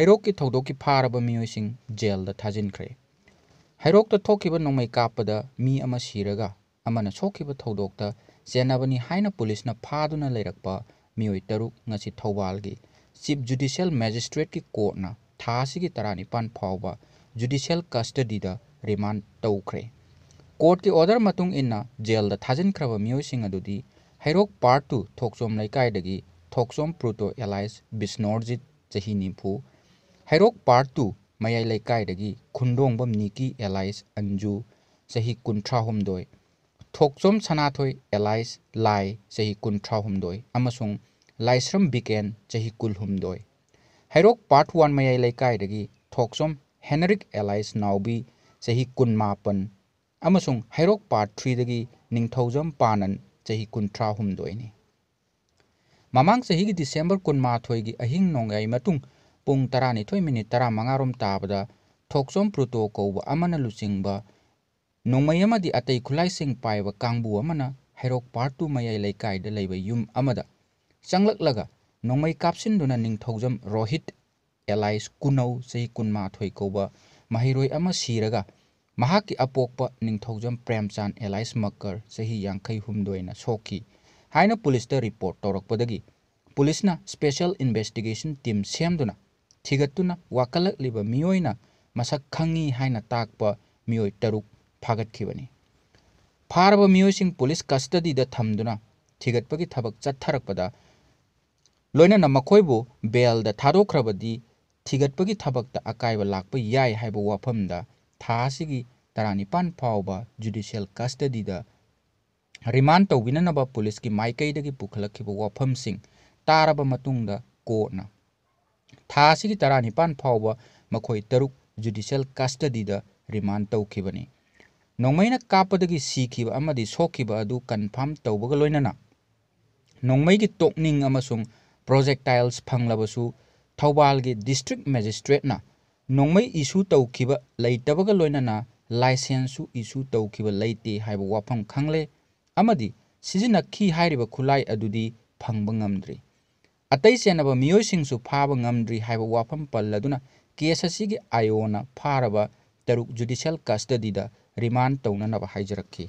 ꯍꯩꯔꯣꯛꯀꯤ ꯊꯧꯗꯣꯛꯀꯤ ꯐꯥꯔꯕ ꯃꯤꯑꯣꯏꯁꯤꯡ ꯖꯦꯜꯗ ꯊꯥꯖꯤꯟꯈ꯭ꯔꯦ ꯍꯩꯔꯣꯛꯇ ꯊꯣꯛꯈꯤꯕ ꯅꯣꯡꯃꯩ ꯀꯥꯞꯄꯗ ꯃꯤ ꯑꯃ ꯁꯤꯔꯒ ꯑꯃꯅ ꯁꯣꯛꯈꯤꯕ ꯊꯧꯗꯣꯛꯇ ꯆꯦꯟꯅꯕꯅꯤ ꯍꯥꯏꯅ ꯄꯨꯂꯤꯁꯅ ꯐꯥꯗꯨꯅ ꯂꯩꯔꯛꯄ ꯃꯤꯑꯣꯏ ꯇꯔꯨꯛ ꯉꯁꯤ ꯊꯧꯕꯥꯜꯒꯤ ꯆꯤꯐ ꯖꯨꯗꯤꯁꯤꯌꯦꯜ ꯃꯦꯖꯤꯁꯇ꯭ꯔꯦꯠꯀꯤ ꯀꯣꯔꯠꯅ ꯊꯥ ꯑꯁꯤꯒꯤ ꯇꯔꯥꯅꯤꯄꯥꯟ ꯐꯥꯎꯕ ꯖꯨꯗꯤꯁꯤꯌꯦꯜ ꯀꯁꯇꯗꯤꯗ ꯔꯤꯃꯥꯟ ꯇꯧꯈ꯭ꯔꯦ ꯀꯣꯔꯠꯀꯤ ꯑꯣꯔꯗꯔ ꯃꯇꯨꯡ ꯏꯟꯅ ꯖꯦꯜꯗ ꯊꯥꯖꯤꯟꯈ꯭ꯔꯕ ꯃꯤꯑꯣꯏꯁꯤꯡ ꯑꯗꯨꯗꯤ ꯍꯩꯔꯣꯛ ꯄꯥꯔꯠ ꯇꯨ ꯊꯣꯛꯆꯣꯝ ꯂꯩꯀꯥꯏꯗꯒꯤ ꯊꯣꯛꯆꯣꯝ ꯄ꯭ꯂꯨꯇꯣ ꯑꯦꯂꯥꯏꯟꯁ ꯕꯤꯁꯅꯣꯔꯖꯤꯠ ꯆꯍꯤ ꯅꯤꯐꯨ ꯍꯩꯔꯣꯛ ꯇꯨ ꯃꯌꯥꯏ ꯂꯩꯀꯥꯏꯗꯒꯤ ꯈꯨꯟꯗꯣꯡꯕꯝ ꯅꯤꯀꯤ ꯑꯦꯂꯥꯏꯁ ꯑꯟꯖꯨ ꯆꯍꯤ ꯀꯨꯟꯊ꯭ꯔꯥꯍꯨꯝꯗꯣꯏ ꯊꯣꯛꯆꯣꯝ ꯁꯅꯥꯊꯣꯏ ꯑꯦꯂꯥꯏꯁ ꯂꯥꯏ ꯆꯍꯤ ꯀꯨꯟꯊ꯭ꯔꯥꯍꯨꯝꯗꯣꯏ ꯑꯃꯁꯨꯡ ꯂꯥꯏꯁ꯭ꯔꯝ ꯕꯤꯀꯦꯟ ꯆꯍꯤ ꯀꯨꯜꯍꯨꯝꯗꯣꯏ ꯍꯩꯔꯣꯛ ꯄꯥꯔꯠ ꯋꯥꯟ ꯃꯌꯥꯏ ꯂꯩꯀꯥꯏꯗꯒꯤ ꯊꯣꯛꯆꯣꯝ ꯍꯦꯅꯔꯤꯛ ꯑꯦꯂꯥꯏꯁ ꯅꯥꯎꯕꯤ ꯆꯍꯤ ꯀꯨꯟꯃꯥꯄꯟ ꯑꯃꯁꯨꯡ ꯍꯩꯔꯣꯛ ꯄꯥꯔꯠ ꯊ꯭ꯔꯤꯗꯒꯤ ꯅꯤꯡꯊꯧꯖꯝ ꯄꯥꯅꯟ ꯆꯍꯤ ꯀꯨꯟꯊ꯭ꯔꯥꯍꯨꯝꯗꯣꯏꯅꯤ ꯃꯃꯥꯡ ꯆꯍꯤꯒꯤ ꯗꯤꯁꯦꯝꯕꯔ ꯀꯨꯟꯃꯥꯊꯣꯏꯒꯤ ꯑꯍꯤꯡ ꯅꯣꯡꯌꯥꯏ ꯃꯇꯨꯡ ꯄꯨꯡ ꯇꯔꯥꯅꯤꯊꯣꯏ ꯃꯤꯅꯤꯠ ꯇꯔꯥꯃꯉꯥꯔꯣꯝ ꯇꯥꯕꯗ ꯊꯣꯛꯆꯣꯝ ꯄ꯭ꯂꯨꯇꯣ ꯀꯧꯕ ꯑꯃꯅ ꯂꯨꯆꯤꯡꯕ ꯅꯣꯡꯃꯩ ꯑꯃꯗꯤ ꯑꯇꯩ ꯈꯨꯠꯂꯥꯏꯁꯤꯡ ꯄꯥꯏꯕ ꯀꯥꯡꯕꯨ ꯑꯃꯅ ꯍꯩꯔꯣꯛ ꯄꯥꯠꯇꯨ ꯃꯌꯥꯏ ꯂꯩꯀꯥꯏꯗ ꯂꯩꯕ ꯌꯨꯝ ꯑꯃꯗ ꯆꯪꯂꯛꯂꯒ ꯅꯣꯡꯃꯩ ꯀꯥꯞꯁꯤꯟꯗꯨꯅ ꯅꯤꯡꯊꯧꯖꯝ ꯔꯣꯍꯤꯠ ꯑꯦꯂꯥꯏꯁ ꯀꯨꯅꯧ ꯆꯍꯤ ꯀꯨꯟꯃꯥꯊꯣꯏ ꯀꯧꯕ ꯃꯍꯩꯔꯣꯏ ꯑꯃ ꯁꯤꯔꯒ ꯃꯍꯥꯛꯀꯤ ꯑꯄꯣꯛꯄ ꯅꯤꯡꯊꯧꯖꯝ ꯄ꯭ꯔꯦꯝꯆꯥꯟ ꯑꯦꯂꯥꯏꯁ ꯃꯀꯔ ꯆꯍꯤ ꯌꯥꯡꯈꯩꯍꯨꯝꯗꯣꯏꯅ ꯁꯣꯛꯈꯤ ꯍꯥꯏꯅ ꯄꯨꯂꯤꯁꯇ ꯔꯤꯄꯣꯔꯠ ꯇꯧꯔꯛꯄꯗꯒꯤ ꯄꯨꯂꯤꯁꯅ ꯁ꯭ꯄꯦꯁꯦꯜ ꯏꯟꯚꯦꯁꯇꯤꯒꯦꯁꯟ ꯇꯤꯝ ꯁꯦꯝꯗꯨꯅ ꯊꯤꯒꯠꯇꯨꯅ ꯋꯥꯀꯠꯂꯛꯂꯤꯕ ꯃꯤꯑꯣꯏꯅ ꯃꯁꯛ ꯈꯪꯉꯤ ꯍꯥꯏꯅ ꯇꯥꯛꯄ ꯃꯤꯑꯣꯏ ꯇꯔꯨꯛ ꯐꯥꯒꯠꯈꯤꯕꯅꯤ ꯐꯥꯔꯕ ꯃꯤꯑꯣꯏꯁꯤꯡ ꯄꯨꯂꯤꯁ ꯀꯁꯇꯗꯤꯗ ꯊꯝꯗꯨꯅ ꯊꯤꯒꯠꯄꯒꯤ ꯊꯕꯛ ꯆꯠꯊꯔꯛꯄꯗ ꯂꯣꯏꯅꯅ ꯃꯈꯣꯏꯕꯨ ꯕꯦꯜꯗ ꯊꯥꯗꯣꯛꯈ꯭ꯔꯕꯗꯤ ꯊꯤꯒꯠꯄꯒꯤ ꯊꯕꯛꯇ ꯑꯀꯥꯏꯕ ꯂꯥꯛꯄ ꯌꯥꯏ ꯍꯥꯏꯕ ꯋꯥꯐꯝꯗ ꯊꯥ ꯑꯁꯤꯒꯤ ꯇꯔꯥꯅꯤꯄꯥꯟ ꯐꯥꯎꯕ ꯖꯨꯗꯤꯁꯤꯌꯦꯜ ꯀꯁꯇꯗꯤꯗ ꯔꯤꯃꯥꯟ ꯇꯧꯕꯤꯅꯅꯕ ꯄꯨꯂꯤꯁꯀꯤ ꯃꯥꯏꯀꯩꯗꯒꯤ ꯄꯨꯈꯠꯂꯛꯈꯤꯕ ꯋꯥꯐꯝꯁꯤꯡ ꯇꯥꯔꯕ ꯃꯇꯨꯡꯗ ꯀꯣꯔꯠꯅ थासी तरह निपान फाव मई तरुक जुडिशल कस्टडी रिमान तौखीबी नौमेन कापदी सोखीब अद कन्फर्म तबग लोनना नौमेंगे तोनिंग प्रोजेक्टाइल्स फंगलबू थौबाल डिस्ट्रिक मेजिस्ट्रेटना नौमें इश्यू तौखीब लेटबग लोनना लाइसेंसु इश्यू तौखीब लेते वफम खाले सिजन खी खुलाई अदुदी फंग्री ꯑꯇꯩ ꯆꯦꯟꯅꯕ ꯃꯤꯑꯣꯏꯁꯤꯡꯁꯨ ꯐꯥꯕ ꯉꯝꯗ꯭ꯔꯤ ꯍꯥꯏꯕ ꯋꯥꯐꯝ ꯄꯜꯂꯗꯨꯅ ꯀꯦꯁ ꯑꯁꯤꯒꯤ ꯑꯥꯏ ꯑꯣꯅ ꯐꯥꯔꯕ ꯇꯔꯨꯛ ꯖꯨꯗꯤꯁꯤꯌꯦꯜ ꯀꯁꯇꯗꯤꯗ ꯔꯤꯃꯥꯟ ꯇꯧꯅꯅꯕ ꯍꯥꯏꯖꯔꯛꯈꯤ